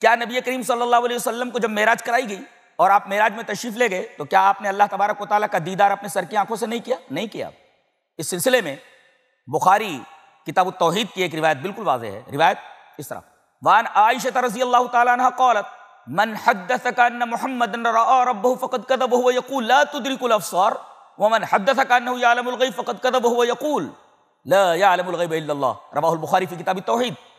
क्या नबी करीम सल्लल्लाहु अलैहि वसल्लम को जब मेराज कराई गई और आप मेराज में तशरीफ ले गए तो क्या आपने अल्लाह तबारक वाली का दीदार अपने सर की आंखों से नहीं किया नहीं किया इस सिलसिले में बुखारी किताब तोहहीद की एक रिवायत बिल्कुल वाज है रिवायत इस तरह वान आयशत रजी अल्लाह तौलत من حدثك محمد ربه فقد كذب وهو يقول لا تدرك हुआ ومن حدثك अफसर يعلم الغيب فقد كذب وهو يقول किताब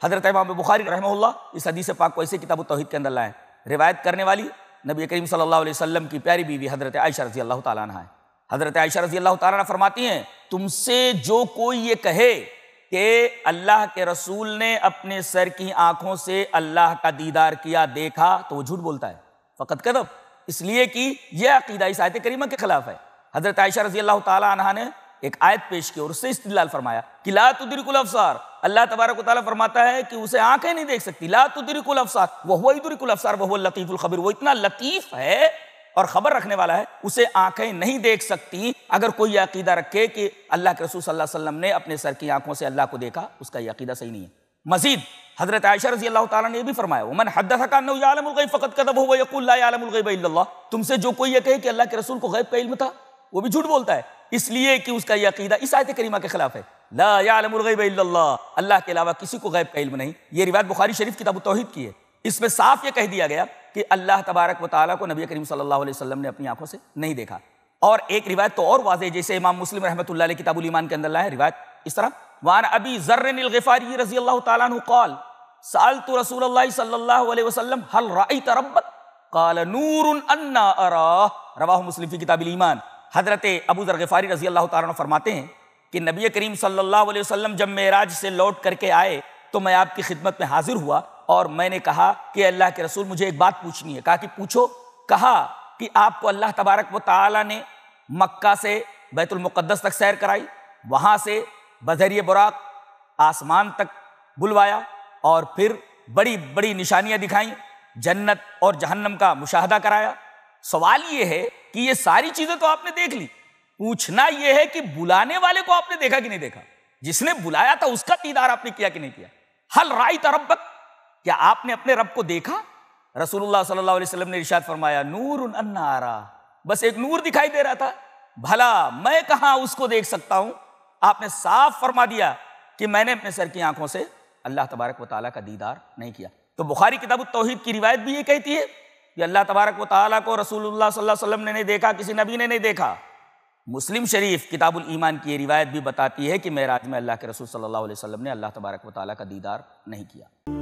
हज़रत बुखारी रहमल्ला इस हदीस पाक को ऐसे किताब के अंदर लाएँ रिवायत करने वाली नबी करीम सल्लल्लाहु अलैहि वसल्लम की प्यारी बीवी हज़रत आयशा रजी अल्लाह है हज़रत आयशा रजी अल्लाह फरमाती हैं तुमसे जो कोई ये कहे कि अल्लाह के रसूल ने अपने सर की आंखों से अल्लाह का दीदार किया देखा तो वो झूठ बोलता है फ़कत कदब इसलिए कि यह अकीदा इस आयत करीमा के खिलाफ है हज़रत आयशा रजी अल्लाह तह ने एक आयत पेश की और उससे इस्तिलाल फरमाया कि ला तुदरिकुल अफसार अल्लाह तबारक ताला फरमाता है कि उसे आंखें नहीं देख सकती ला तुदरिकुल अफसार वह इदरिकुल अफसार वह लतीफ़ुल खबीर वो इतना लतीफ़ है और खबर रखने वाला है उसे आंखें नहीं देख सकती अगर कोई अकीदा रखे कि अल्लाह के रसूल सल्लल्लाहु अलैहि वसल्लम ने अपने सर की आंखों से अल्लाह को देखा उसका यह अकीदा सही नहीं है मजीद हजरत आयशा रजी अल्लाह तआला ने भी फरमाया वमन हद्दकानगैब फ़कत कदब हो वकुल्लागैब तुमसे जो कोई यह कहे कि अल्लाह के रसूल को गैब का इल्म था वो भी झूठ बोलता है इसलिए कि उसका यह अकीदा इस आयत करीमा के खिलाफ है अल्लाह के अलावा किसी को गैब का इल्म नहीं ये रिवायत बुखारी शरीफ किताब तोहहीद की है इसमें साफ यह कह दिया गया कि अल्लाह तबारक वाली को नबी करीम सल्लल्लाहु अलैहि ने अपनी आंखों से नहीं देखा और एक रिवायत तो और वाजे जैसे इमाम मुस्लिम रहमत किताबुल ईमान के अंदर लाए रिवायत इस तरह वान अबी जर्रफ़ारी रजी अल्लाह तौल साल तो रसूल सल्लल्लाहु हल राई नूर अन्ना अरा रवाह मुस्लिम की ईमान हज़रत अबू ज़रगफ़ारी रज़ी अल्लाह तारा फरमाते हैं कि नबी करीम सल्लल्लाहु अलैहि जब मेराज से लौट करके आए तो मैं आपकी खिदमत में हाजिर हुआ और मैंने कहा कि अल्लाह के रसूल मुझे एक बात पूछनी है कहा कि पूछो कहा कि आपको अल्लाह तबारक व ताली ने मक्का से बैतुलमक़दस तक सैर कराई वहाँ से बजरिए बुराक आसमान तक बुलवाया और फिर बड़ी बड़ी निशानियाँ दिखाई जन्नत और जहन्नम का मुशाह कराया सवाल ये है कि ये सारी चीजें तो आपने देख ली पूछना यह है कि बुलाने वाले को आपने देखा कि नहीं देखा जिसने बुलाया था उसका दीदार आपने किया कि नहीं किया हल राइत तरबक क्या आपने अपने रब को देखा रसूलुल्लाह सल्लल्लाहु अलैहि वसल्लम ने इरशाद फरमाया नूर अन्नारा बस एक नूर दिखाई दे रहा था भला मैं कहा उसको देख सकता हूं आपने साफ फरमा दिया कि मैंने अपने सर की आंखों से अल्लाह तबारक वाली का दीदार नहीं किया तो बुखारी किताब तोहहीद की रिवायत भी ये कहती है कि अल्लाह तबारक व ताली को रसूलुल्लाह सल्लल्लाहु अलैहि वसल्लम ने नहीं देखा किसी नबी ने नहीं देखा मुस्लिम शरीफ किताबुल ईमान की रिवायत भी बताती है कि मेराज में अल्लाह के रसूल सल्लल्लाहु अलैहि वसल्लम ने अल्लाह तबारक व ताली का दीदार नहीं किया